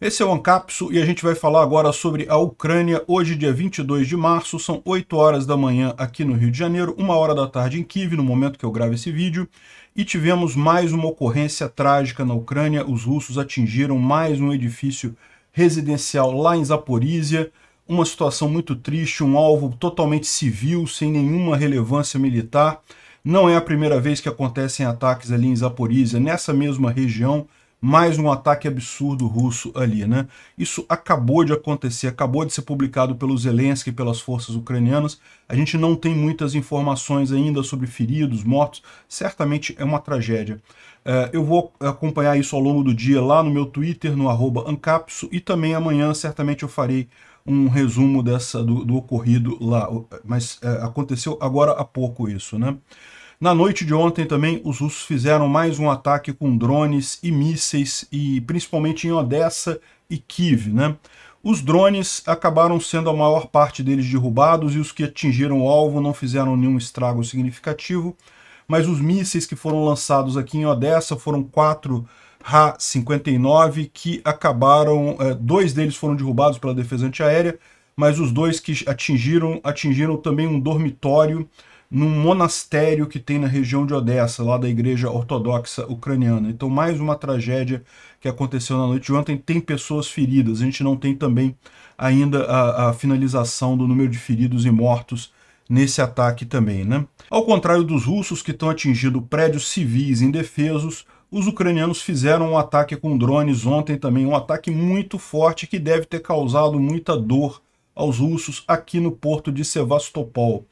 Esse é o AnCapsu e a gente vai falar agora sobre a Ucrânia. Hoje, dia 22 de março, são 8 horas da manhã aqui no Rio de Janeiro, 1 hora da tarde em Kiev, no momento que eu gravo esse vídeo. E tivemos mais uma ocorrência trágica na Ucrânia. Os russos atingiram mais um edifício residencial lá em Zaporizhia. Uma situação muito triste, um alvo totalmente civil, sem nenhuma relevância militar. Não é a primeira vez que acontecem ataques ali em Zaporizhia, nessa mesma região mais um ataque absurdo russo ali, né? Isso acabou de acontecer, acabou de ser publicado pelo Zelensky e pelas forças ucranianas. A gente não tem muitas informações ainda sobre feridos, mortos. Certamente é uma tragédia. É, eu vou acompanhar isso ao longo do dia lá no meu Twitter, no Ancapso, e também amanhã certamente eu farei um resumo dessa do, do ocorrido lá. Mas é, aconteceu agora há pouco isso, né? Na noite de ontem também, os russos fizeram mais um ataque com drones e mísseis, e principalmente em Odessa e Kiev. Né? Os drones acabaram sendo a maior parte deles derrubados e os que atingiram o alvo não fizeram nenhum estrago significativo, mas os mísseis que foram lançados aqui em Odessa foram quatro Ha-59 que acabaram, eh, dois deles foram derrubados pela defesa antiaérea, mas os dois que atingiram, atingiram também um dormitório num monastério que tem na região de Odessa, lá da igreja ortodoxa ucraniana. Então, mais uma tragédia que aconteceu na noite de ontem. Tem pessoas feridas. A gente não tem também ainda a, a finalização do número de feridos e mortos nesse ataque também, né? Ao contrário dos russos que estão atingindo prédios civis indefesos, os ucranianos fizeram um ataque com drones ontem também, um ataque muito forte que deve ter causado muita dor aos russos aqui no porto de Sevastopol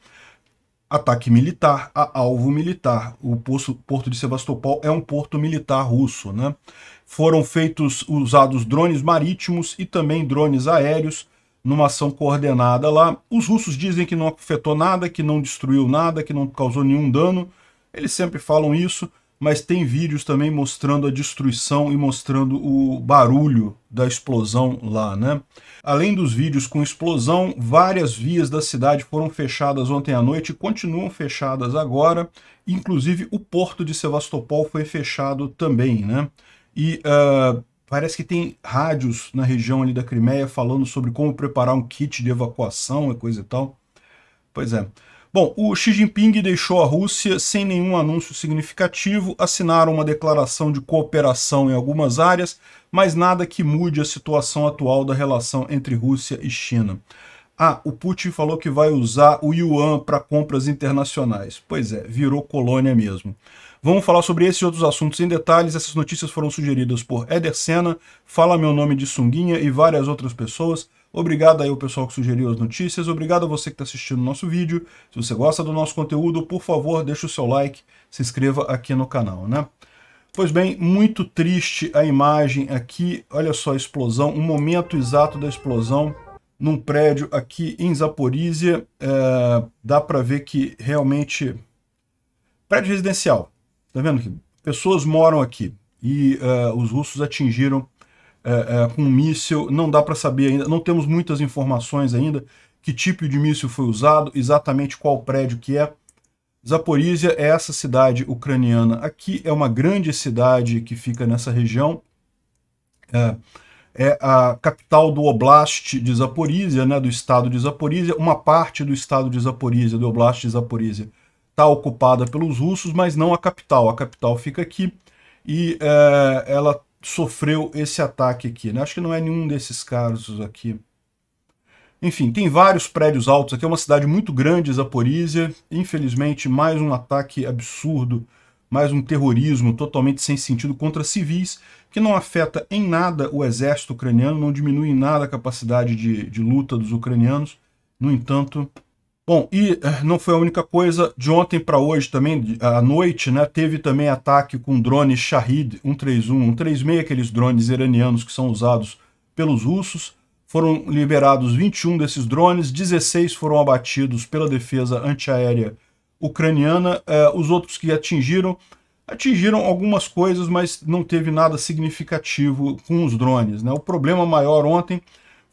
ataque militar a alvo militar. O porto de Sebastopol é um porto militar russo. Né? Foram feitos, usados drones marítimos e também drones aéreos numa ação coordenada lá. Os russos dizem que não afetou nada, que não destruiu nada, que não causou nenhum dano. Eles sempre falam isso mas tem vídeos também mostrando a destruição e mostrando o barulho da explosão lá, né? Além dos vídeos com explosão, várias vias da cidade foram fechadas ontem à noite e continuam fechadas agora, inclusive o porto de Sevastopol foi fechado também, né? E uh, parece que tem rádios na região ali da Crimeia falando sobre como preparar um kit de evacuação e coisa e tal. Pois é. Bom, o Xi Jinping deixou a Rússia sem nenhum anúncio significativo, assinaram uma declaração de cooperação em algumas áreas, mas nada que mude a situação atual da relação entre Rússia e China. Ah, o Putin falou que vai usar o yuan para compras internacionais. Pois é, virou colônia mesmo. Vamos falar sobre esses e outros assuntos em detalhes. Essas notícias foram sugeridas por Eder Senna, Fala Meu Nome é de Sunguinha e várias outras pessoas. Obrigado aí ao pessoal que sugeriu as notícias, obrigado a você que está assistindo o nosso vídeo. Se você gosta do nosso conteúdo, por favor, deixe o seu like, se inscreva aqui no canal, né? Pois bem, muito triste a imagem aqui, olha só a explosão, um momento exato da explosão num prédio aqui em Zaporizhia, é, dá para ver que realmente... Prédio residencial, tá vendo que pessoas moram aqui e uh, os russos atingiram é, é, com um míssil, não dá para saber ainda, não temos muitas informações ainda que tipo de míssil foi usado, exatamente qual prédio que é. Zaporizhia é essa cidade ucraniana. Aqui é uma grande cidade que fica nessa região. É, é a capital do Oblast de Zaporizhia, né, do estado de Zaporizhia. Uma parte do estado de Zaporizhia, do Oblast de Zaporizhia, está ocupada pelos russos, mas não a capital. A capital fica aqui e é, ela sofreu esse ataque aqui. Né? Acho que não é nenhum desses casos aqui. Enfim, tem vários prédios altos. Aqui é uma cidade muito grande, Zaporizhia. Infelizmente, mais um ataque absurdo, mais um terrorismo totalmente sem sentido contra civis, que não afeta em nada o exército ucraniano, não diminui em nada a capacidade de, de luta dos ucranianos. No entanto, Bom, e eh, não foi a única coisa. De ontem para hoje também, à noite, né, teve também ataque com drone Shahid 131, 136, aqueles drones iranianos que são usados pelos russos. Foram liberados 21 desses drones, 16 foram abatidos pela defesa antiaérea ucraniana. Eh, os outros que atingiram, atingiram algumas coisas, mas não teve nada significativo com os drones. Né? O problema maior ontem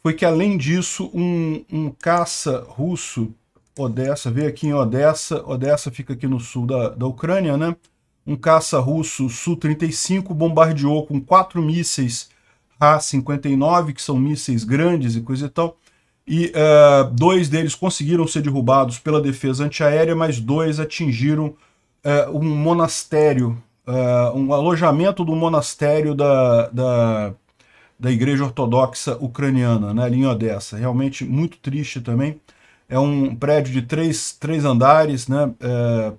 foi que, além disso, um, um caça russo Odessa, veio aqui em Odessa, Odessa fica aqui no sul da, da Ucrânia, né? Um caça russo Su-35 bombardeou com quatro mísseis A-59, que são mísseis grandes e coisa e tal, e uh, dois deles conseguiram ser derrubados pela defesa antiaérea, mas dois atingiram uh, um monastério, uh, um alojamento do monastério da, da, da Igreja Ortodoxa Ucraniana, né, ali em Odessa. Realmente muito triste também. É um prédio de três, três andares, né? É,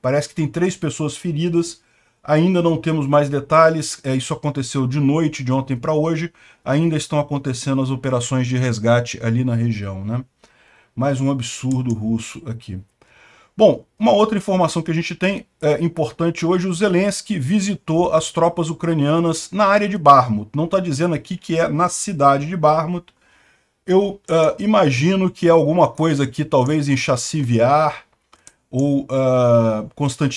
parece que tem três pessoas feridas. Ainda não temos mais detalhes. É, isso aconteceu de noite, de ontem para hoje. Ainda estão acontecendo as operações de resgate ali na região, né? Mais um absurdo russo aqui. Bom, uma outra informação que a gente tem é, importante hoje, o Zelensky visitou as tropas ucranianas na área de Barmut. Não está dizendo aqui que é na cidade de Barmut, eu uh, imagino que é alguma coisa aqui, talvez em chassi VR ou uh, uh,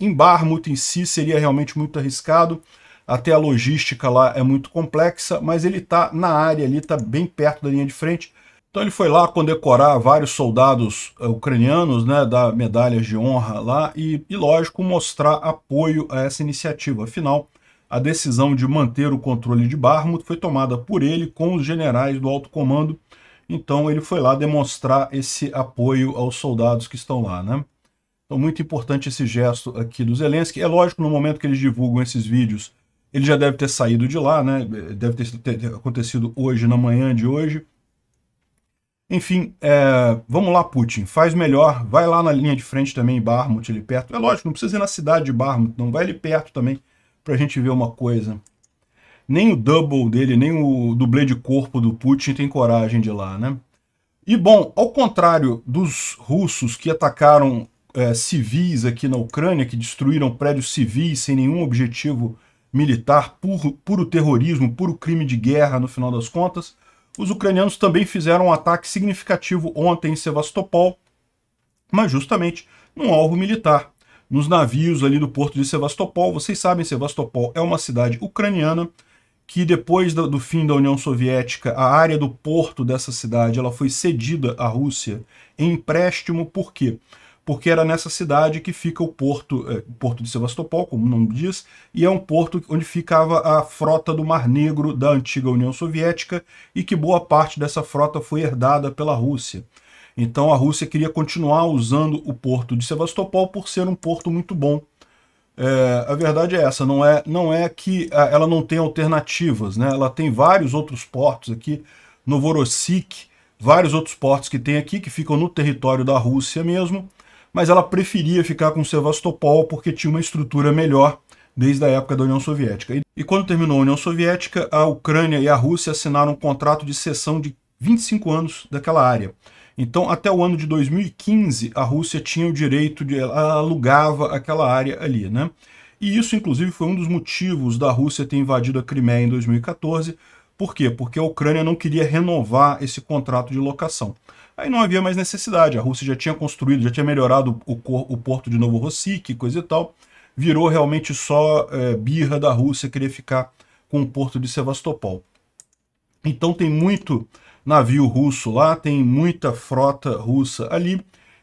em Barmut em si seria realmente muito arriscado, até a logística lá é muito complexa, mas ele está na área ali, está bem perto da linha de frente, então ele foi lá condecorar vários soldados ah, ucranianos, né, dar medalhas de honra lá e, e lógico, mostrar apoio a essa iniciativa. Afinal, a decisão de manter o controle de Barmouth foi tomada por ele com os generais do alto comando. Então ele foi lá demonstrar esse apoio aos soldados que estão lá, né? Então muito importante esse gesto aqui do Zelensky. É lógico, no momento que eles divulgam esses vídeos, ele já deve ter saído de lá, né? Deve ter, ter acontecido hoje, na manhã de hoje. Enfim, é, vamos lá, Putin, faz melhor, vai lá na linha de frente também, Barmut, ali perto. É lógico, não precisa ir na cidade de Barmut, não, vai ali perto também, para a gente ver uma coisa. Nem o double dele, nem o dublê de corpo do Putin tem coragem de ir lá, né? E bom, ao contrário dos russos que atacaram é, civis aqui na Ucrânia, que destruíram prédios civis sem nenhum objetivo militar, puro, puro terrorismo, puro crime de guerra no final das contas, os ucranianos também fizeram um ataque significativo ontem em Sevastopol, mas justamente num alvo militar nos navios ali do porto de Sevastopol. Vocês sabem, Sevastopol é uma cidade ucraniana que depois do, fim da União Soviética, a área do porto dessa cidade ela foi cedida à Rússia em empréstimo, por quê? Porque era nessa cidade que fica o porto, é, o porto de Sevastopol, como o nome diz, e é um porto onde ficava a frota do Mar Negro da antiga União Soviética e que boa parte dessa frota foi herdada pela Rússia. Então a Rússia queria continuar usando o porto de Sevastopol por ser um porto muito bom. É, a verdade é essa, não é, não é que é, ela não tem alternativas, né? Ela tem vários outros portos aqui, Novorossik, vários outros portos que tem aqui, que ficam no território da Rússia mesmo, mas ela preferia ficar com Sevastopol porque tinha uma estrutura melhor desde a época da União Soviética. E, e quando terminou a União Soviética, a Ucrânia e a Rússia assinaram um contrato de cessão de 25 anos daquela área. Então, até o ano de 2015, a Rússia tinha o direito de... Ela alugava aquela área ali, né? E isso, inclusive, foi um dos motivos da Rússia ter invadido a Crimeia em 2014. Por quê? Porque a Ucrânia não queria renovar esse contrato de locação. Aí não havia mais necessidade, a Rússia já tinha construído, já tinha melhorado o, o porto de Novo Rossique, coisa e tal. Virou realmente só é, birra da Rússia querer ficar com o porto de Sevastopol. Então tem muito navio russo lá, tem muita frota russa ali.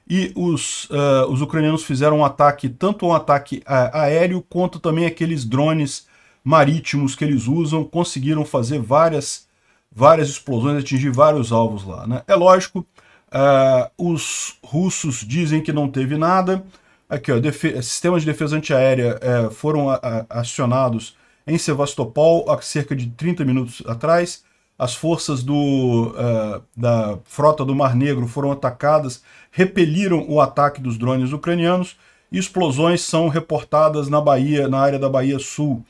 E os, uh, os ucranianos fizeram um ataque, tanto um ataque eh, aéreo, quanto também aqueles drones marítimos que eles usam, conseguiram fazer várias, várias explosões, atingir vários alvos lá. Né? É lógico, uh, os russos dizem que não teve nada. Aqui, ó, sistemas de defesa antiaérea uh, foram acionados em Sevastopol há cerca de 30 minutos atrás as forças do, uh, da frota do Mar Negro foram atacadas, repeliram o ataque dos drones ucranianos e explosões são reportadas na Bahia, na área da Bahia Sul.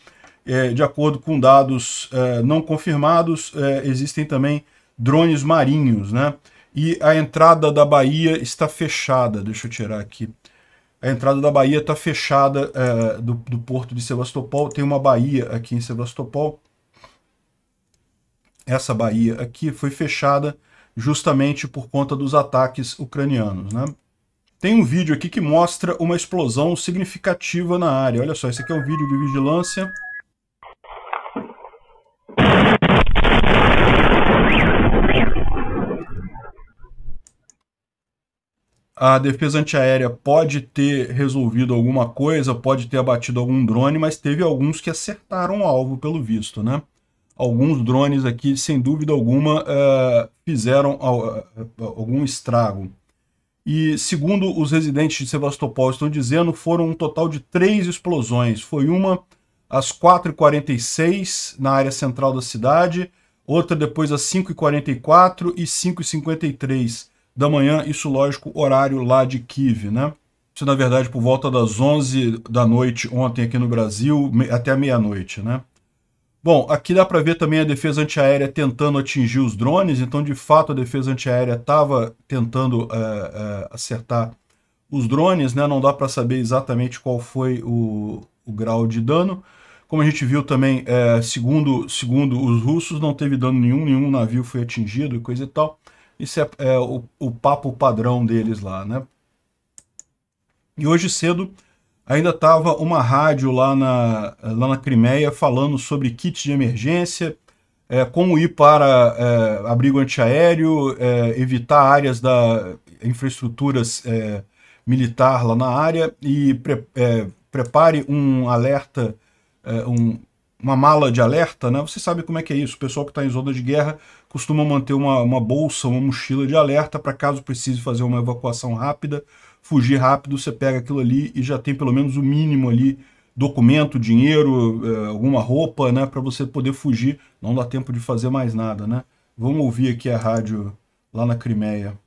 É, de acordo com dados é, não confirmados, é, existem também drones marinhos, né? E a entrada da Bahia está fechada. Deixa eu tirar aqui. A entrada da Bahia está fechada do, do porto de Sebastopol. Tem uma baía aqui em Sebastopol essa baía aqui foi fechada justamente por conta dos ataques ucranianos. Né? Tem um vídeo aqui que mostra uma explosão significativa na área. Olha só, esse aqui é um vídeo de vigilância. a defesa antiaérea pode ter resolvido alguma coisa, pode ter abatido algum drone, mas teve alguns que acertaram o alvo, pelo visto, né? alguns drones aqui, sem dúvida alguma, uh, fizeram uh, algum estrago. E segundo os residentes de Sebastopol estão dizendo, foram um total de três explosões. Foi uma às 4h46 na área central da cidade, outra depois às 5h44 e 5h53 da manhã, isso lógico, horário lá de Kiev, né? Isso, na verdade, por volta das 11 da noite ontem aqui no Brasil, até meia-noite, né? Bom, aqui dá para ver também a defesa antiaérea tentando atingir os drones, então de fato a defesa antiaérea estava tentando eh, eh, acertar os drones, né? não dá para saber exatamente qual foi o, o, grau de dano. Como a gente viu também, eh, segundo, segundo os russos, não teve dano nenhum, nenhum navio foi atingido e coisa e tal. Isso é, é o, o papo padrão deles lá, né? E hoje cedo Ainda estava uma rádio lá na, lá na Crimeia falando sobre kits de emergência, é, como ir para é, abrigo antiaéreo, é, evitar áreas da infraestruturas é, militar lá na área e pre, é, prepare um alerta, é, um, uma mala de alerta, né? Você sabe como é que é isso. O pessoal que está em zona de guerra costuma manter uma, uma bolsa, uma mochila de alerta para caso precise fazer uma evacuação rápida fugir rápido, você pega aquilo ali e já tem pelo menos o mínimo ali, documento, dinheiro, eh, alguma roupa, né, para você poder fugir, não dá tempo de fazer mais nada, né? Vamos ouvir aqui a rádio lá na Crimeia.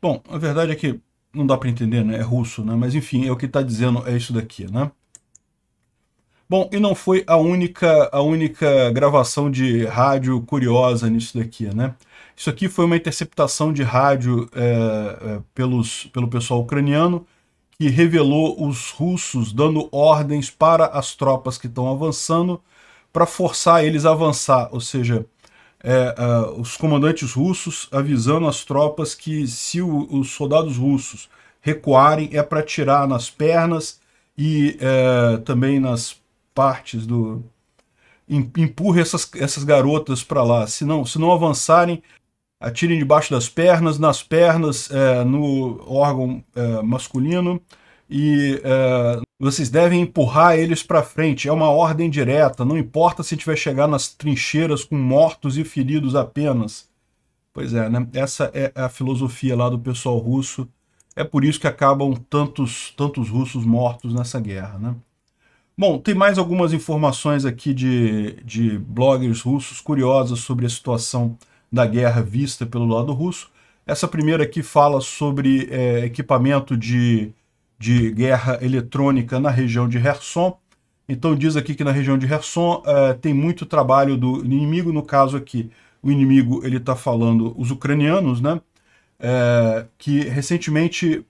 Bom, a verdade é que não dá para entender, né? É russo, né? Mas enfim, é o que está dizendo, é isso daqui, né? Bom, e não foi a única, a única gravação de rádio curiosa nisso daqui, né? Isso aqui foi uma interceptação de rádio é, é, pelos, pelo pessoal ucraniano que revelou os russos dando ordens para as tropas que estão avançando para forçar eles a avançar, ou seja, é, uh, os comandantes russos avisando as tropas que se o, os soldados russos recuarem é para tirar nas pernas e é, também nas partes do empurre essas, essas garotas para lá, se não, se não avançarem atirem debaixo das pernas, nas pernas, é, no órgão masculino e vocês devem empurrar eles para frente, é uma ordem direta, não importa se tiver chegar nas trincheiras com mortos e feridos apenas. Pois é, né? Essa é a filosofia lá do pessoal russo. É por isso que acabam tantos, tantos russos mortos nessa guerra, né? Bom, tem mais algumas informações aqui de, de bloggers russos curiosas sobre a situação da guerra vista pelo lado russo. Essa primeira aqui fala sobre é, equipamento de de guerra eletrônica na região de Herson. Então diz aqui que na região de Herson uh, eh, tem muito trabalho do inimigo, no caso aqui, o inimigo ele está falando os ucranianos, né? Eh, que recentemente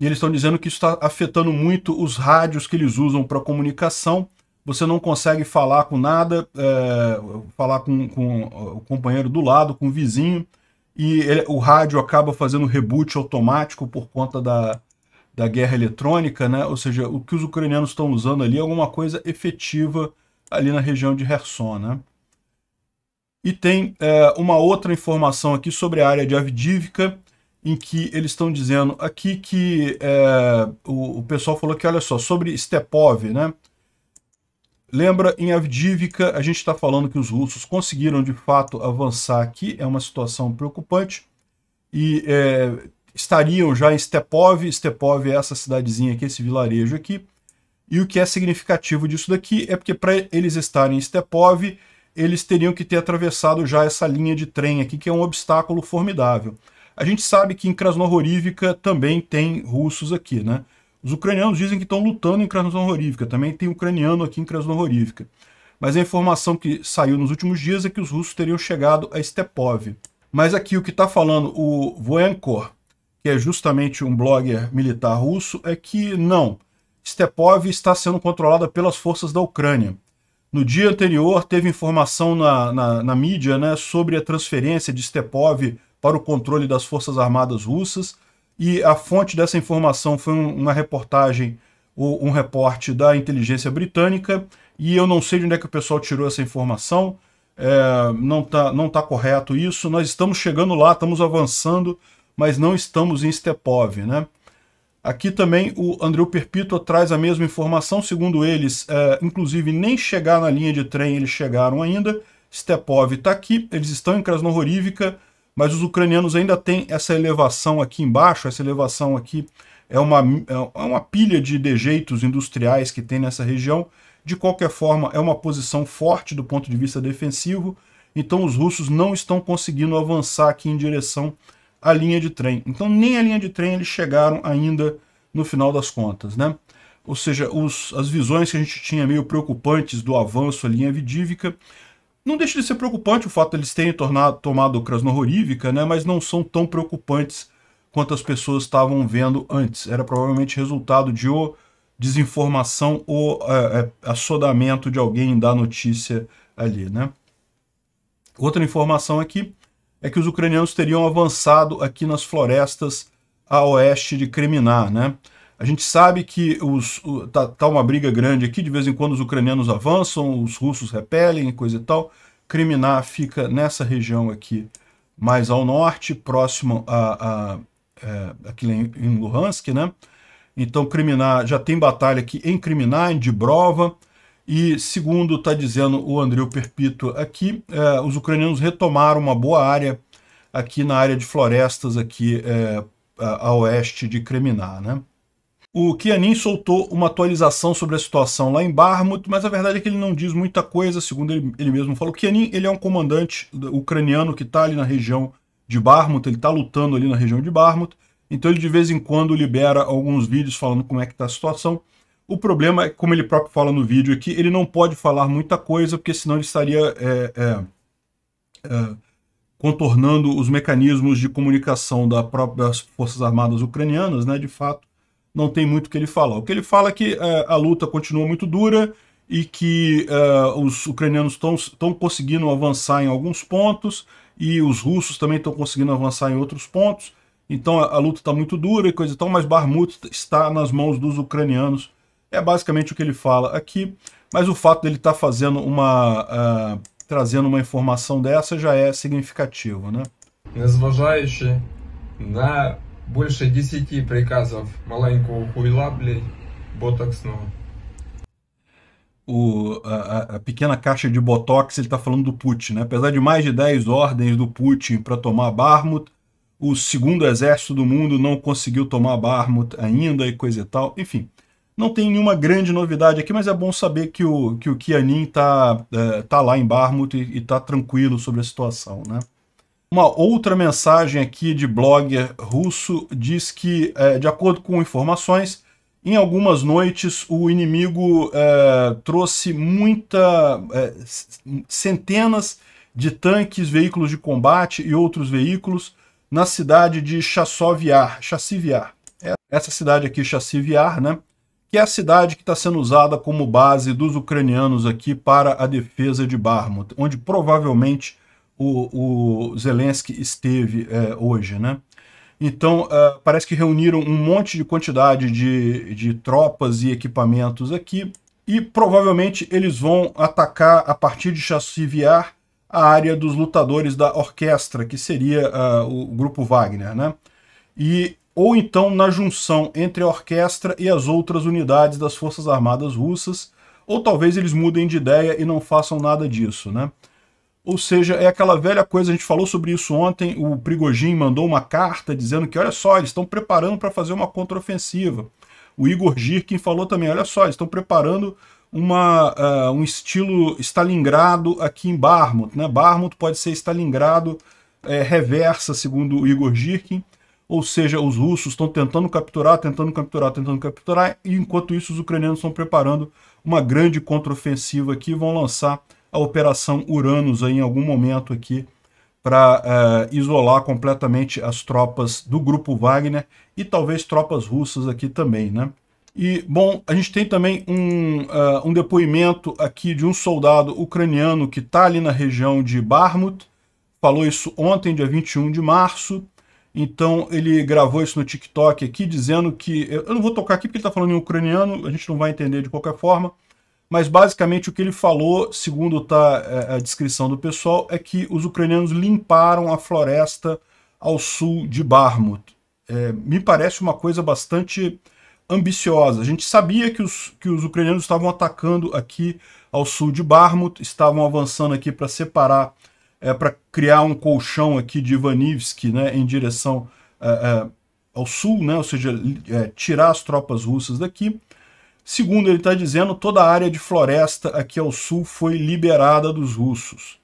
eles estão dizendo que isso está afetando muito os rádios que eles usam para comunicação. Você não consegue falar com nada, eh, falar com, com, o companheiro do lado, com o vizinho, e ele, o rádio acaba fazendo reboot automático por conta da, da guerra eletrônica, né? ou seja, o que os ucranianos estão usando ali é alguma coisa efetiva ali na região de Kherson. Né? E tem é, uma outra informação aqui sobre a área de Avdivka, em que eles estão dizendo aqui que é, o, o, pessoal falou que, olha só, sobre Stepov, né? Lembra, em Avdivka, a gente está falando que os russos conseguiram, de fato, avançar aqui, é uma situação preocupante, e é, estariam já em Stepov. Stepov é essa cidadezinha aqui, esse vilarejo aqui. E o que é significativo disso daqui é porque para eles estarem em Stepov, eles teriam que ter atravessado já essa linha de trem aqui, que é um obstáculo formidável. A gente sabe que em Krasnohorivka também tem russos aqui, né? Os ucranianos dizem que estão lutando em Krasnohorivka, também tem ucraniano aqui em Krasnohorivka. Mas a informação que saiu nos últimos dias é que os russos teriam chegado a Stepov. Mas aqui o que está falando o Voenkor que é justamente um blogger militar russo, é que não, Stepov está sendo controlada pelas forças da Ucrânia. No dia anterior, teve informação na, na, na mídia né, sobre a transferência de Stepov para o controle das Forças Armadas Russas, e a fonte dessa informação foi um, uma reportagem ou um reporte da inteligência britânica, e eu não sei de onde é que o pessoal tirou essa informação, é, não está não tá correto isso, nós estamos chegando lá, estamos avançando, mas não estamos em Stepov, né? Aqui também o Andreu Perpito traz a mesma informação, segundo eles, é, inclusive nem chegar na linha de trem eles chegaram ainda, Stepov está aqui, eles estão em Krasnohorivka, mas os ucranianos ainda têm essa elevação aqui embaixo, essa elevação aqui é uma, é, é uma pilha de dejeitos industriais que tem nessa região, de qualquer forma é uma posição forte do ponto de vista defensivo, então os russos não estão conseguindo avançar aqui em direção a linha de trem. Então nem a linha de trem eles chegaram ainda no final das contas, né? Ou seja, os, as visões que a gente tinha meio preocupantes do avanço à linha vidívica, não deixa de ser preocupante o fato de eles terem tornado, tomado Krasnohorívica, né? Mas não são tão preocupantes quanto as pessoas estavam vendo antes. Era provavelmente resultado de ou desinformação ou é, é, assodamento de alguém da notícia ali, né? Outra informação aqui é é que os ucranianos teriam avançado aqui nas florestas a oeste de Kremlin, né? A gente sabe que os, tá, tá, uma briga grande aqui, de vez em quando os ucranianos avançam, os russos repelem, coisa e tal. Kreminá fica nessa região aqui, mais ao norte, próximo a, a, a é, aqui em, em Luhansk, né? Então Kreminá já tem batalha aqui em Kreminá, em Dibrova, e segundo está dizendo o Andreu Perpito aqui, é, os ucranianos retomaram uma boa área aqui na área de florestas aqui é, a, a, oeste de Kreminá, né? O Kianin soltou uma atualização sobre a situação lá em Barmut, mas a verdade é que ele não diz muita coisa, segundo ele, ele mesmo falou. O Kianin ele é um comandante ucraniano que está ali na região de Barmut, ele está lutando ali na região de Barmut, então ele de vez em quando libera alguns vídeos falando como é que está a situação. O problema, como ele próprio fala no vídeo aqui, é ele não pode falar muita coisa, porque senão ele estaria é, é, é contornando os mecanismos de comunicação das próprias das Forças Armadas ucranianas, né? De fato, não tem muito o que ele falar. O que ele fala é que é, a luta continua muito dura e que os ucranianos estão conseguindo avançar em alguns pontos e os russos também estão conseguindo avançar em outros pontos. Então a, a luta está muito dura e coisa e tal, mas Barmut está nas mãos dos ucranianos é basicamente o que ele fala aqui, mas o fato dele estar tá fazendo uma... Uh, trazendo uma informação dessa já é significativo, né? Незважаючи на больше 10 приказов маленького хуйла, блядь, ботоксного. O, a, a, pequena caixa de Botox, ele está falando do Putin. Né? Apesar de mais de 10 ordens do Putin para tomar Barmut, o segundo exército do mundo não conseguiu tomar Barmut ainda e coisa e tal. Enfim, não tem nenhuma grande novidade aqui, mas é bom saber que o, que o Kianin está é, tá lá em Barmut e está tranquilo sobre a situação. Né? Uma outra mensagem aqui de blogger russo diz que, é, de acordo com informações, em algumas noites o inimigo é, trouxe muita é, centenas de tanques, veículos de combate e outros veículos na cidade de Chassoviar, Chassiviar. É, essa cidade aqui, Chassiviar, né? que é a cidade que está sendo usada como base dos ucranianos aqui para a defesa de Barmut, onde provavelmente o, o Zelensky esteve é, hoje, né? Então, uh, parece que reuniram um monte de quantidade de, de tropas e equipamentos aqui, e provavelmente eles vão atacar, a partir de Chassiviar, a área dos lutadores da orquestra, que seria uh, o grupo Wagner, né? E ou então na junção entre a orquestra e as outras unidades das Forças Armadas Russas, ou talvez eles mudem de ideia e não façam nada disso, né? Ou seja, é aquela velha coisa, a gente falou sobre isso ontem, o Prigojin mandou uma carta dizendo que, olha só, eles estão preparando para fazer uma contraofensiva. O Igor Girkin falou também, olha só, eles estão preparando uma, uh, um estilo Stalingrado aqui em Barmut, né? Barmut pode ser Stalingrado é, reversa, segundo o Igor Girkin, ou seja, os russos estão tentando capturar, tentando capturar, tentando capturar, e enquanto isso os ucranianos estão preparando uma grande contraofensiva aqui, vão lançar a Operação Uranus aí, em algum momento aqui, para uh, eh, isolar completamente as tropas do grupo Wagner e talvez tropas russas aqui também, né? E, bom, a gente tem também um, uh, um depoimento aqui de um soldado ucraniano que está ali na região de Barmut, falou isso ontem, dia 21 de março, então ele gravou isso no TikTok aqui, dizendo que... Eu não vou tocar aqui porque ele está falando em ucraniano, a gente não vai entender de qualquer forma. Mas basicamente o que ele falou, segundo tá é, a descrição do pessoal, é que os ucranianos limparam a floresta ao sul de Barmut. É, me parece uma coisa bastante ambiciosa. A gente sabia que os, que os ucranianos estavam atacando aqui ao sul de Barmut, estavam avançando aqui para separar é, para criar um colchão aqui de Ivanivsk né, em direção é, é, ao sul, né, ou seja, é, tirar as tropas russas daqui. Segundo ele está dizendo, toda a área de floresta aqui ao sul foi liberada dos russos.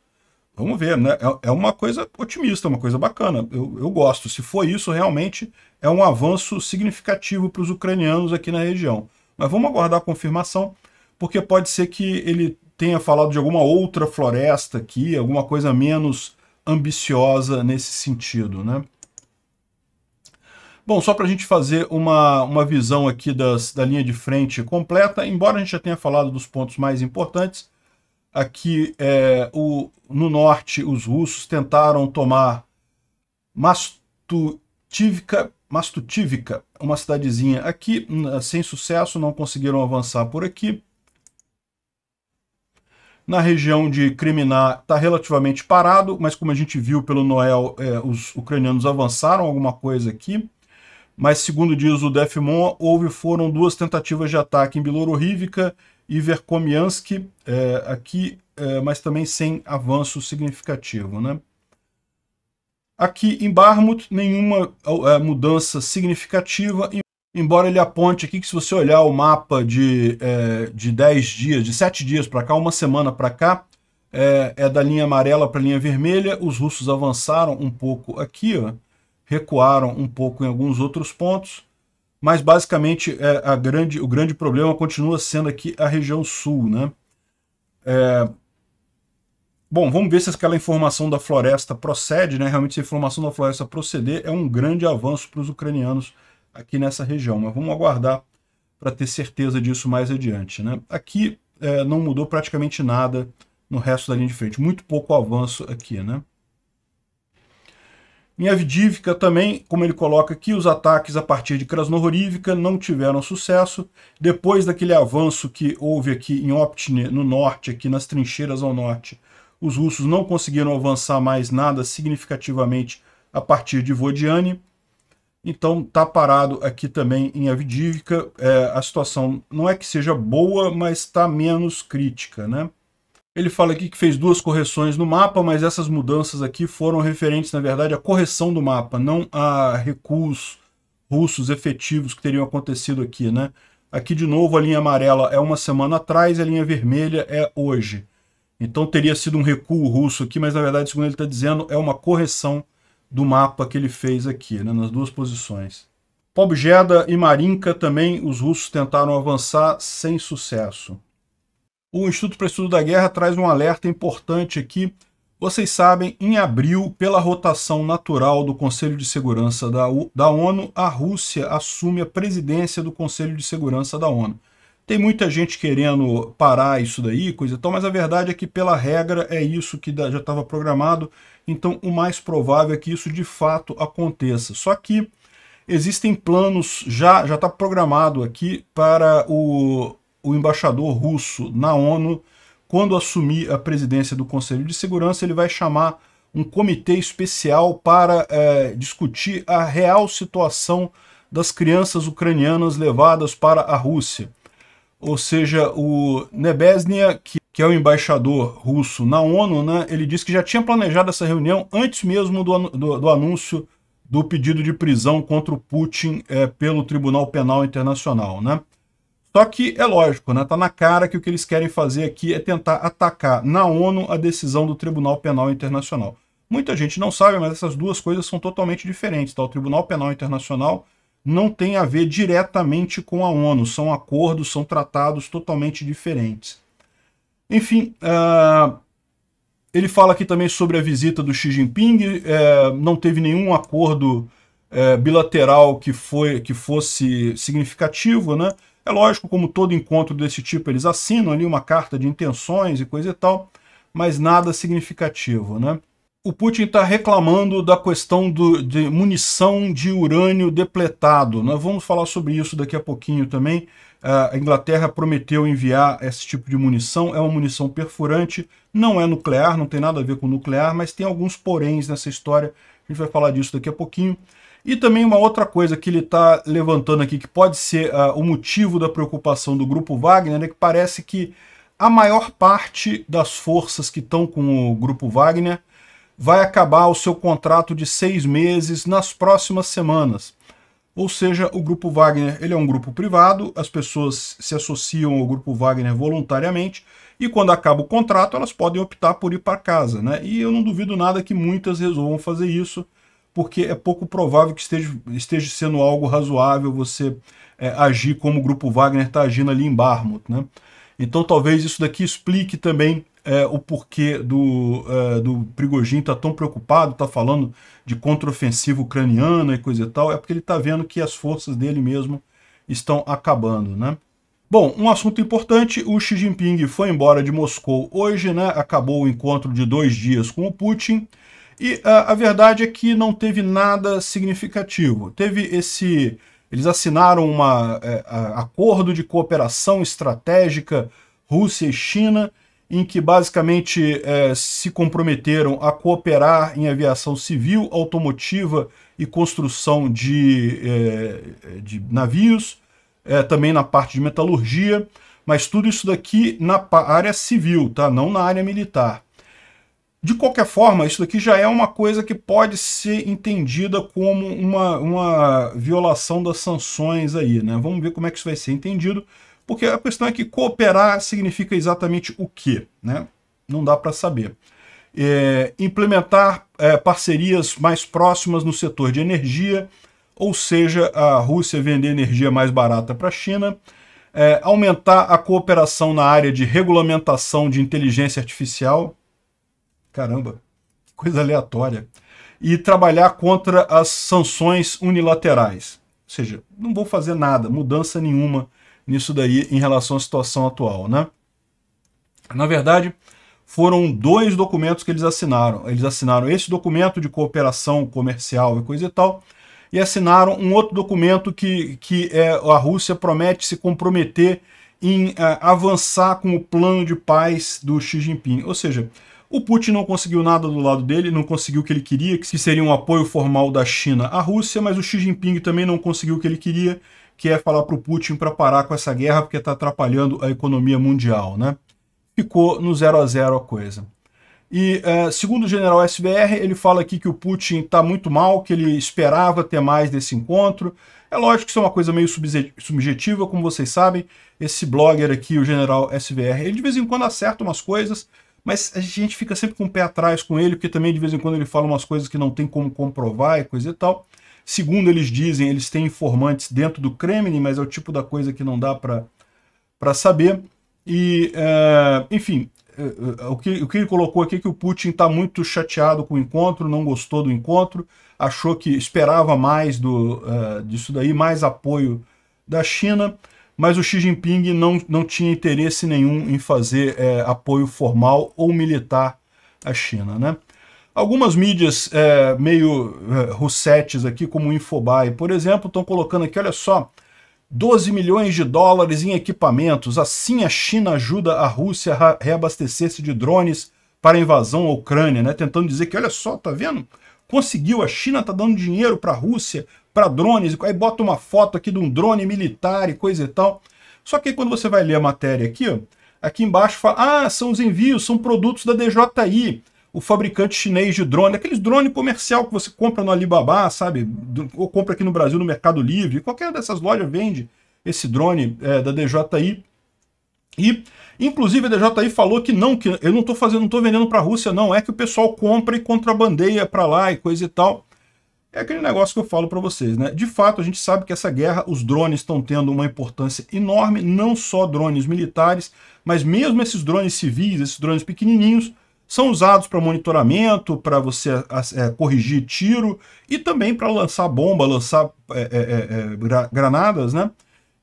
Vamos ver, né? É, é uma coisa otimista, uma coisa bacana. Eu, eu gosto. Se for isso, realmente é um avanço significativo para os ucranianos aqui na região. Mas vamos aguardar a confirmação, porque pode ser que ele tenha falado de alguma outra floresta aqui, alguma coisa menos ambiciosa nesse sentido, né? Bom, só para a gente fazer uma, uma visão aqui das, da linha de frente completa, embora a gente já tenha falado dos pontos mais importantes, aqui é, o, no norte os russos tentaram tomar Mastutivka, Mastutivka, uma cidadezinha aqui, hum, sem sucesso, não conseguiram avançar por aqui. Na região de Kriminá está relativamente parado, mas como a gente viu pelo Noel, é, os ucranianos avançaram alguma coisa aqui. Mas segundo diz o Defmon, houve foram duas tentativas de ataque em Bilorohivka e Verkomiansk é, aqui, é, mas também sem avanço significativo, né? Aqui em Barmut, nenhuma é, mudança significativa. Em Embora ele aponte aqui que se você olhar o mapa de, é, de 10 dias, de 7 dias para cá, uma semana para cá, é, é, da linha amarela para a linha vermelha, os russos avançaram um pouco aqui, ó, recuaram um pouco em alguns outros pontos, mas basicamente é, a grande, o grande problema continua sendo aqui a região sul. Né? É, Bom, vamos ver se aquela informação da floresta procede, né? Realmente, se a informação da floresta proceder, é um grande avanço para os ucranianos aqui nessa região, mas vamos aguardar para ter certeza disso mais adiante. Né? Aqui é, não mudou praticamente nada no resto da linha de frente, muito pouco avanço aqui. Né? Em Avdivka também, como ele coloca aqui, os ataques a partir de Krasnohorivka não tiveram sucesso. Depois daquele avanço que houve aqui em Optne, no norte, aqui nas trincheiras ao norte, os russos não conseguiram avançar mais nada significativamente a partir de Vodiane. Então está parado aqui também em Avidívica. É, a situação não é que seja boa, mas está menos crítica. Né? Ele fala aqui que fez duas correções no mapa, mas essas mudanças aqui foram referentes, na verdade, à correção do mapa, não a recuos russos efetivos que teriam acontecido aqui. Né? Aqui, de novo, a linha amarela é uma semana atrás e a linha vermelha é hoje. Então teria sido um recuo russo aqui, mas na verdade, segundo ele está dizendo, é uma correção do mapa que ele fez aqui, né, nas duas posições. Pobjeda e Marinka também os russos tentaram avançar sem sucesso. O Instituto para Estudo da Guerra traz um alerta importante aqui. Vocês sabem, em abril, pela rotação natural do Conselho de Segurança da, U da ONU, a Rússia assume a presidência do Conselho de Segurança da ONU. Tem muita gente querendo parar isso daí, coisa e tal, mas a verdade é que pela regra é isso que já estava programado então, o mais provável é que isso de fato aconteça. Só que existem planos, já está programado aqui para o, o embaixador russo na ONU, quando assumir a presidência do Conselho de Segurança, ele vai chamar um comitê especial para é, discutir a real situação das crianças ucranianas levadas para a Rússia. Ou seja, o Nebesnia, que que é o embaixador russo na ONU, né, ele disse que já tinha planejado essa reunião antes mesmo do, do, do anúncio do pedido de prisão contra o Putin é, pelo Tribunal Penal Internacional. Né? Só que é lógico, né? Tá na cara que o que eles querem fazer aqui é tentar atacar na ONU a decisão do Tribunal Penal Internacional. Muita gente não sabe, mas essas duas coisas são totalmente diferentes. Tá? O Tribunal Penal Internacional não tem a ver diretamente com a ONU, são acordos, são tratados totalmente diferentes. Enfim, uh, ele fala aqui também sobre a visita do Xi Jinping, uh, não teve nenhum acordo uh, bilateral que, foi, que fosse significativo, né? É lógico, como todo encontro desse tipo, eles assinam ali uma carta de intenções e coisa e tal, mas nada significativo, né? o Putin está reclamando da questão do, de munição de urânio depletado. Nós né? vamos falar sobre isso daqui a pouquinho também. Ah, a Inglaterra prometeu enviar esse tipo de munição. É uma munição perfurante, não é nuclear, não tem nada a ver com nuclear, mas tem alguns poréns nessa história. A gente vai falar disso daqui a pouquinho. E também uma outra coisa que ele está levantando aqui, que pode ser uh, o motivo da preocupação do grupo Wagner, é que parece que a maior parte das forças que estão com o grupo Wagner vai acabar o seu contrato de seis meses nas próximas semanas. Ou seja, o Grupo Wagner ele é um grupo privado, as pessoas se associam ao Grupo Wagner voluntariamente e quando acaba o contrato elas podem optar por ir para casa. Né? E eu não duvido nada que muitas resolvam fazer isso, porque é pouco provável que esteja, esteja sendo algo razoável você é, agir como o Grupo Wagner está agindo ali em Barmouth. Né? Então talvez isso daqui explique também é, o porquê do, é, do Prigogine estar tá tão preocupado, tá falando de contraofensiva ucraniana e coisa e tal, é porque ele está vendo que as forças dele mesmo estão acabando, né? Bom, um assunto importante, o Xi Jinping foi embora de Moscou hoje, né? Acabou o encontro de dois dias com o Putin. E a, é, a verdade é que não teve nada significativo. Teve esse... Eles assinaram um é, acordo de cooperação estratégica Rússia e China, em que basicamente é, se comprometeram a cooperar em aviação civil, automotiva e construção de, é, de navios, é, também na parte de metalurgia, mas tudo isso daqui na área civil, tá? não na área militar. De qualquer forma, isso daqui já é uma coisa que pode ser entendida como uma, uma violação das sanções aí, né? Vamos ver como é que isso vai ser entendido porque a questão é que cooperar significa exatamente o quê? Né? Não dá para saber. É, implementar é, parcerias mais próximas no setor de energia, ou seja, a Rússia vender energia mais barata para a China, é, aumentar a cooperação na área de regulamentação de inteligência artificial, caramba, que coisa aleatória, e trabalhar contra as sanções unilaterais, ou seja, não vou fazer nada, mudança nenhuma nisso daí em relação à situação atual, né? Na verdade, foram dois documentos que eles assinaram. Eles assinaram esse documento de cooperação comercial e coisa e tal, e assinaram um outro documento que, que é, a Rússia promete se comprometer em uh, avançar com o plano de paz do Xi Jinping. Ou seja, o Putin não conseguiu nada do lado dele, não conseguiu o que ele queria, que seria um apoio formal da China à Rússia, mas o Xi Jinping também não conseguiu o que ele queria, que é falar para o Putin para parar com essa guerra porque está atrapalhando a economia mundial. Né? Ficou no zero a zero a coisa. E uh, segundo o general SBR, ele fala aqui que o Putin está muito mal, que ele esperava ter mais desse encontro. É lógico que isso é uma coisa meio subjetiva, como vocês sabem. Esse blogger aqui, o general SBR, ele de vez em quando acerta umas coisas, mas a gente fica sempre com o pé atrás com ele, porque também de vez em quando ele fala umas coisas que não tem como comprovar e coisa e tal. Segundo eles dizem, eles têm informantes dentro do Kremlin, mas é o tipo da coisa que não dá para saber. E, é, enfim, é, é, o, que, o que ele colocou aqui é que o Putin está muito chateado com o encontro, não gostou do encontro, achou que esperava mais do, é, disso daí, mais apoio da China, mas o Xi Jinping não, não tinha interesse nenhum em fazer apoio formal ou militar à China. Né? Algumas mídias é, meio é, russetes aqui, como o Infobae, por exemplo, estão colocando aqui, olha só, 12 milhões de dólares em equipamentos, assim a China ajuda a Rússia a reabastecer-se de drones para a invasão à Ucrânia, né? tentando dizer que, olha só, tá vendo? Conseguiu, a China tá dando dinheiro para a Rússia, para drones, aí bota uma foto aqui de um drone militar e coisa e tal. Só que aí, quando você vai ler a matéria aqui, ó, aqui embaixo fala, ah, são os envios, são produtos da DJI, o fabricante chinês de drone, aqueles drone comercial que você compra no Alibaba, sabe? Ou compra aqui no Brasil no Mercado Livre, qualquer dessas lojas vende esse drone é, da DJI. E, inclusive, a DJI falou que não, que eu não estou fazendo, não estou vendendo para a Rússia, não. É que o pessoal compra e contrabandeia para lá e coisa e tal. É aquele negócio que eu falo para vocês, né? De fato, a gente sabe que essa guerra, os drones estão tendo uma importância enorme, não só drones militares, mas mesmo esses drones civis, esses drones pequenininhos, são usados para monitoramento, para você é, corrigir tiro e também para lançar bomba, lançar é, é, é, é granadas, né?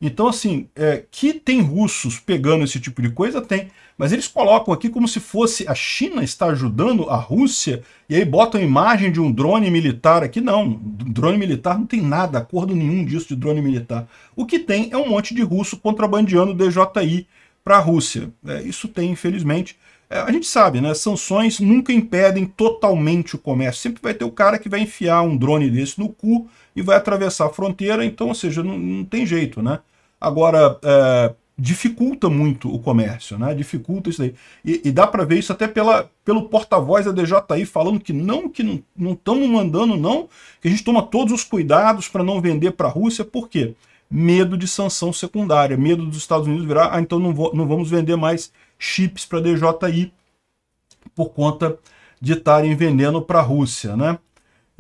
Então, assim, é, que tem russos pegando esse tipo de coisa, tem. Mas eles colocam aqui como se fosse a China está ajudando a Rússia e aí botam a imagem de um drone militar aqui. Não, drone militar não tem nada, acordo nenhum disso de drone militar. O que tem é um monte de russo contrabandeando DJI para a Rússia. isso tem, infelizmente. É, a gente sabe, né? Sanções nunca impedem totalmente o comércio. Sempre vai ter o cara que vai enfiar um drone desse no cu e vai atravessar a fronteira. Então, ou seja, não, não tem jeito, né? Agora, é, dificulta muito o comércio, né? Dificulta isso daí. E, e dá para ver isso até pela, pelo porta-voz da DJI falando que não, que não estamos mandando, não, que a gente toma todos os cuidados para não vender para a Rússia. Por quê? Medo de sanção secundária, medo dos Estados Unidos virar, ah, então não, vou, não vamos vender mais chips para a DJI por conta de estarem vendendo para a Rússia, né?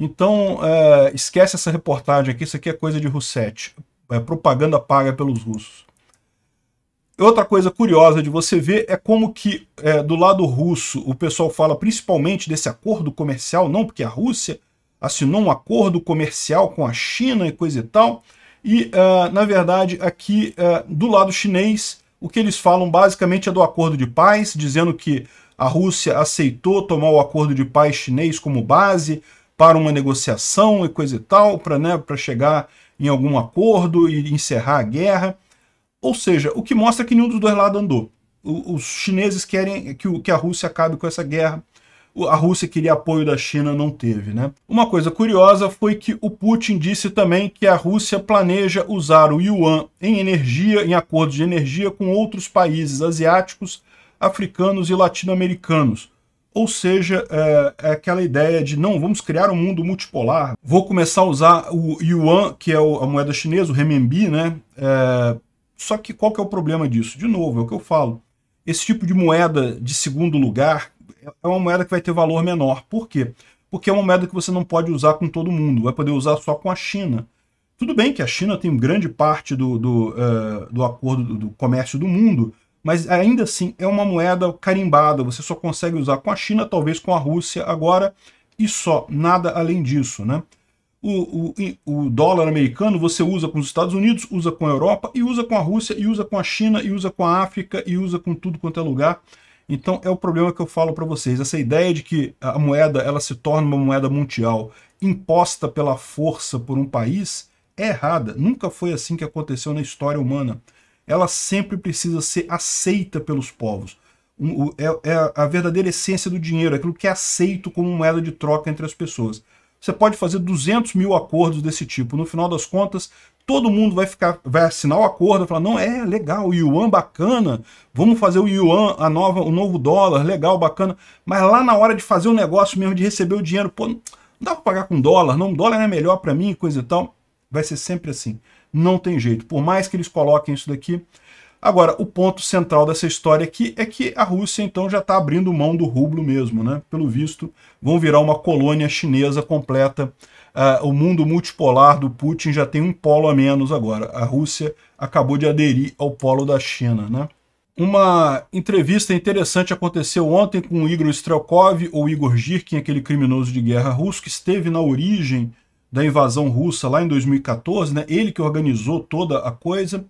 Então, é, esquece essa reportagem aqui, isso aqui é coisa de Russet, é propaganda paga pelos russos. Outra coisa curiosa de você ver é como que é, do lado russo o pessoal fala principalmente desse acordo comercial, não porque a Rússia assinou um acordo comercial com a China e coisa e tal, e uh, na verdade aqui uh, do lado chinês o que eles falam basicamente é do acordo de paz, dizendo que a Rússia aceitou tomar o acordo de paz chinês como base para uma negociação e coisa e tal, para né, chegar em algum acordo e encerrar a guerra. Ou seja, o que mostra que nenhum dos dois lados andou. O, os chineses querem que, o, que a Rússia acabe com essa guerra a Rússia queria apoio da China, não teve. Né? Uma coisa curiosa foi que o Putin disse também que a Rússia planeja usar o yuan em energia, em acordos de energia com outros países asiáticos, africanos e latino-americanos. Ou seja, é, é aquela ideia de, não, vamos criar um mundo multipolar. Vou começar a usar o yuan, que é a moeda chinesa, o renminbi, né? É, só que qual que é o problema disso? De novo, é o que eu falo. Esse tipo de moeda de segundo lugar, é uma moeda que vai ter valor menor. Por quê? Porque é uma moeda que você não pode usar com todo mundo, vai poder usar só com a China. Tudo bem que a China tem grande parte do, do, uh, do acordo do, do comércio do mundo, mas ainda assim é uma moeda carimbada, você só consegue usar com a China, talvez com a Rússia agora, e só, nada além disso, né? O, o, o, dólar americano você usa com os Estados Unidos, usa com a Europa, e usa com a Rússia, e usa com a China, e usa com a África, e usa com tudo quanto é lugar. Então é o problema que eu falo para vocês. Essa ideia de que a moeda ela se torna uma moeda mundial imposta pela força por um país é errada. Nunca foi assim que aconteceu na história humana. Ela sempre precisa ser aceita pelos povos. É, é a verdadeira essência do dinheiro, aquilo que é aceito como moeda de troca entre as pessoas. Você pode fazer 200 mil acordos desse tipo. No final das contas, todo mundo vai ficar, vai assinar o acordo, falar, não, é legal, o Yuan bacana, vamos fazer o Yuan, a nova, o novo dólar, legal, bacana. Mas lá na hora de fazer o negócio mesmo, de receber o dinheiro, pô, não dá para pagar com dólar, não, dólar é melhor para mim, coisa e tal. Vai ser sempre assim. Não tem jeito. Por mais que eles coloquem isso daqui, Agora, o ponto central dessa história aqui é que a Rússia, então, já está abrindo mão do rublo mesmo, né? Pelo visto, vão virar uma colônia chinesa completa ah, o mundo multipolar do Putin já tem um polo a menos agora. A Rússia acabou de aderir ao polo da China, né? Uma entrevista interessante aconteceu ontem com o Igor Strelkov, ou Igor Girkin, aquele criminoso de guerra russo que esteve na origem da invasão russa lá em 2014, né? ele que organizou toda a coisa,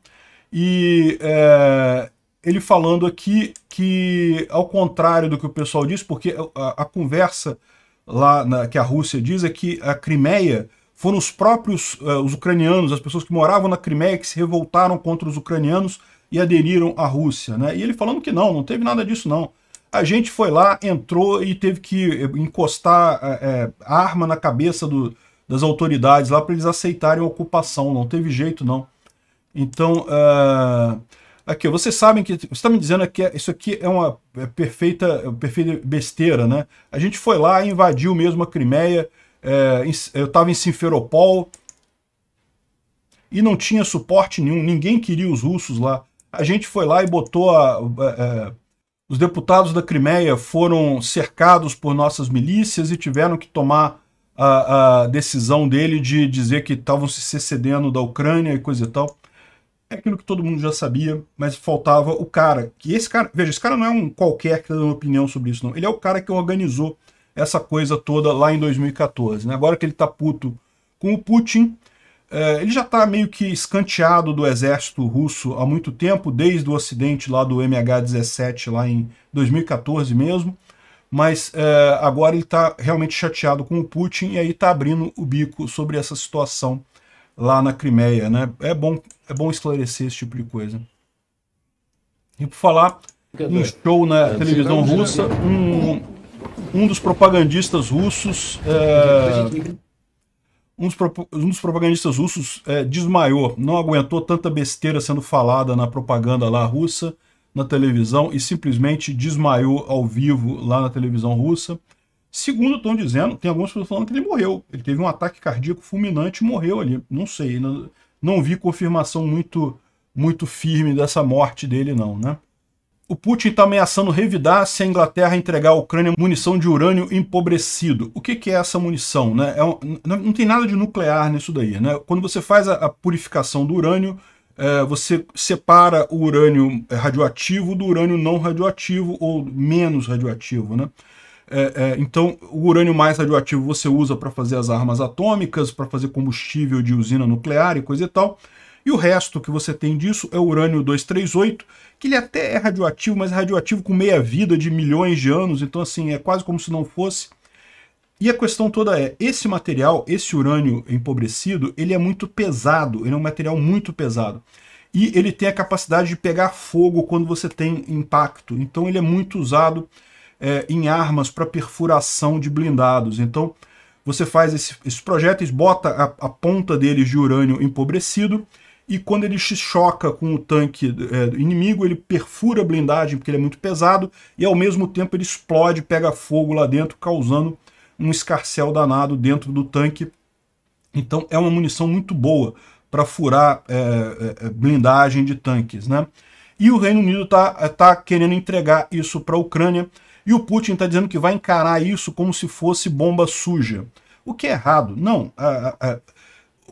e é, ele falando aqui que, ao contrário do que o pessoal diz, porque a, a conversa lá na, que a Rússia diz é que a Crimeia foram os próprios uh, os ucranianos, as pessoas que moravam na Crimeia que se revoltaram contra os ucranianos e aderiram à Rússia, né? E ele falando que não, não teve nada disso não. A gente foi lá, entrou e teve que eh, encostar é, arma na cabeça do, das autoridades lá para eles aceitarem a ocupação. Não teve jeito não. Então uh, Aqui, vocês sabem que. Você está me dizendo que é, isso aqui é uma é perfeita, é perfeita besteira, né? A gente foi lá, invadiu mesmo a Crimeia. É, eu estava em Simferopol e não tinha suporte nenhum, ninguém queria os russos lá. A gente foi lá e botou a, a, a, os deputados da Crimeia foram cercados por nossas milícias e tiveram que tomar a, decisão dele de dizer que estavam se cedendo da Ucrânia e coisa e tal é aquilo que todo mundo já sabia, mas faltava o cara. Que esse cara, veja, esse cara não é um qualquer que está dando opinião sobre isso, não. Ele é o cara que organizou essa coisa toda lá em 2014. Né? Agora que ele está puto com o Putin, é, ele já está meio que escanteado do exército russo há muito tempo, desde o acidente lá do MH17 lá em 2014 mesmo. Mas é, agora ele está realmente chateado com o Putin e aí está abrindo o bico sobre essa situação lá na Crimeia, né? É bom, é bom esclarecer esse tipo de coisa. E por falar um show na televisão russa, um, um dos propagandistas russos. É, um, dos pro, um dos, propagandistas russos é, desmaiou, não aguentou tanta besteira sendo falada na propaganda lá russa, na televisão, e simplesmente desmaiou ao vivo lá na televisão russa. Segundo, estão dizendo, tem algumas pessoas falando que ele morreu. Ele teve um ataque cardíaco fulminante e morreu ali. Não sei, não, não vi confirmação muito, muito firme dessa morte dele, não, né? O Putin está ameaçando revidar se a Inglaterra entregar à Ucrânia munição de urânio empobrecido. O que, que é essa munição? Né? É um, não tem nada de nuclear nisso daí. Né? Quando você faz a, a purificação do urânio, é, você separa o urânio é, radioativo do urânio não radioativo ou menos radioativo. Né? É, é, então, o urânio mais radioativo você usa para fazer as armas atômicas, para fazer combustível de usina nuclear e coisa e tal. E o resto que você tem disso é o urânio 238, que ele até é radioativo, mas é radioativo com meia vida de milhões de anos, então assim, é quase como se não fosse. E a questão toda é, esse material, esse urânio empobrecido, ele é muito pesado, ele é um material muito pesado. E ele tem a capacidade de pegar fogo quando você tem impacto, então ele é muito usado é, em armas para perfuração de blindados. Então, você faz esse, esses projéteis, bota a, a, ponta deles de urânio empobrecido, e quando ele se choca com o tanque é, inimigo, ele perfura a blindagem, porque ele é muito pesado, e ao mesmo tempo ele explode, pega fogo lá dentro, causando um escarcel danado dentro do tanque. Então é uma munição muito boa para furar é, é, é, blindagem de tanques. Né? E o Reino Unido está tá querendo entregar isso para a Ucrânia, e o Putin está dizendo que vai encarar isso como se fosse bomba suja. O que é errado? Não. A, a, a,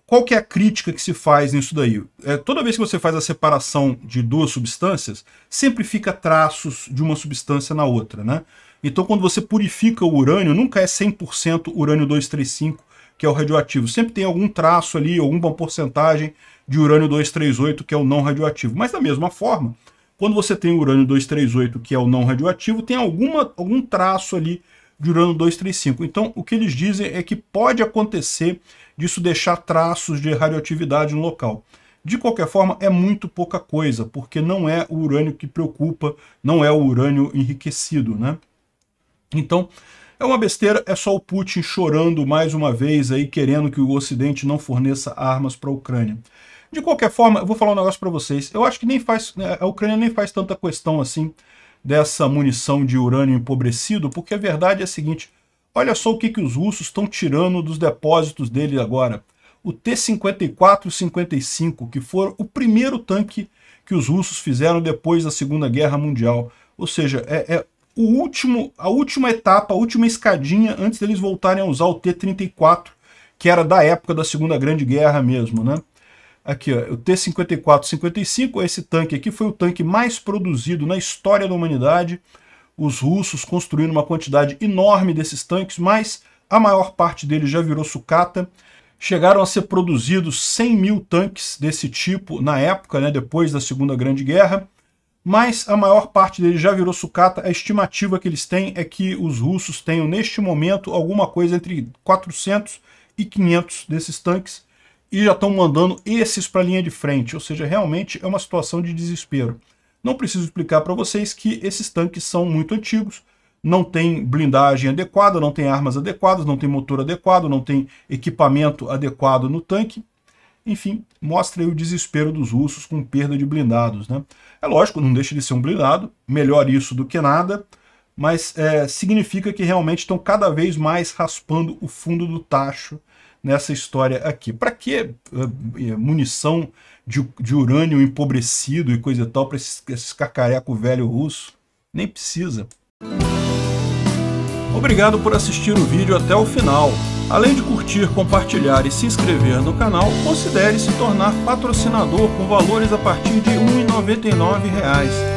qual que é a crítica que se faz nisso daí? É, toda vez que você faz a separação de duas substâncias, sempre fica traços de uma substância na outra, né? Então, quando você purifica o urânio, nunca é 100% urânio 235, que é o radioativo. Sempre tem algum traço ali, alguma porcentagem de urânio 238, que é o não radioativo. Mas da mesma forma, quando você tem o urânio 238, que é o não radioativo, tem alguma, algum traço ali de urânio 235. Então, o que eles dizem é que pode acontecer disso deixar traços de radioatividade no local. De qualquer forma, é muito pouca coisa, porque não é o urânio que preocupa, não é o urânio enriquecido, né? Então, é uma besteira, é só o Putin chorando mais uma vez aí, querendo que o Ocidente não forneça armas para a Ucrânia. De qualquer forma, eu vou falar um negócio para vocês. Eu acho que nem faz, né, a Ucrânia nem faz tanta questão assim dessa munição de urânio empobrecido, porque a verdade é a seguinte, olha só o que, que os russos estão tirando dos depósitos dele agora. O T-54 e 55, que foram o primeiro tanque que os russos fizeram depois da Segunda Guerra Mundial. Ou seja, é, é o último, a última etapa, a última escadinha antes deles voltarem a usar o T-34, que era da época da Segunda Grande Guerra mesmo, né? Aqui, ó, o T-54-55, esse tanque aqui foi o tanque mais produzido na história da humanidade. Os russos construindo uma quantidade enorme desses tanques, mas a maior parte deles já virou sucata. Chegaram a ser produzidos 100 mil tanques desse tipo na época, né, depois da Segunda Grande Guerra, mas a maior parte deles já virou sucata. A estimativa que eles têm é que os russos tenham, neste momento, alguma coisa entre 400 e 500 desses tanques e já estão mandando esses para a linha de frente, ou seja, realmente é uma situação de desespero. Não preciso explicar para vocês que esses tanques são muito antigos, não tem blindagem adequada, não tem armas adequadas, não tem motor adequado, não tem equipamento adequado no tanque. Enfim, mostra aí o desespero dos russos com perda de blindados. Né? É lógico, não deixa de ser um blindado, melhor isso do que nada, mas é, significa que realmente estão cada vez mais raspando o fundo do tacho nessa história aqui. Para que eh, eh, munição de, de, urânio empobrecido e coisa e tal para esses, esses cacareco velho russo? Nem precisa. Obrigado por assistir o vídeo até o final. Além de curtir, compartilhar e se inscrever no canal, considere se tornar patrocinador com valores a partir de R$ 1,99